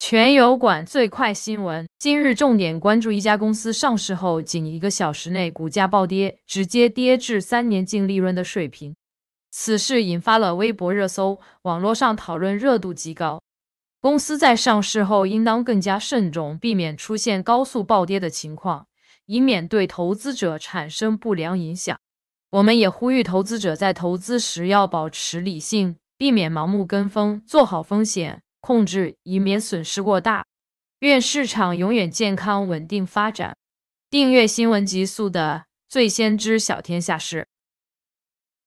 全油管最快新闻，今日重点关注一家公司上市后仅一个小时内股价暴跌，直接跌至三年净利润的水平。此事引发了微博热搜，网络上讨论热度极高。公司在上市后应当更加慎重，避免出现高速暴跌的情况，以免对投资者产生不良影响。我们也呼吁投资者在投资时要保持理性，避免盲目跟风，做好风险。控制，以免损失过大。愿市场永远健康稳定发展。订阅新闻极速的，最先知晓天下事。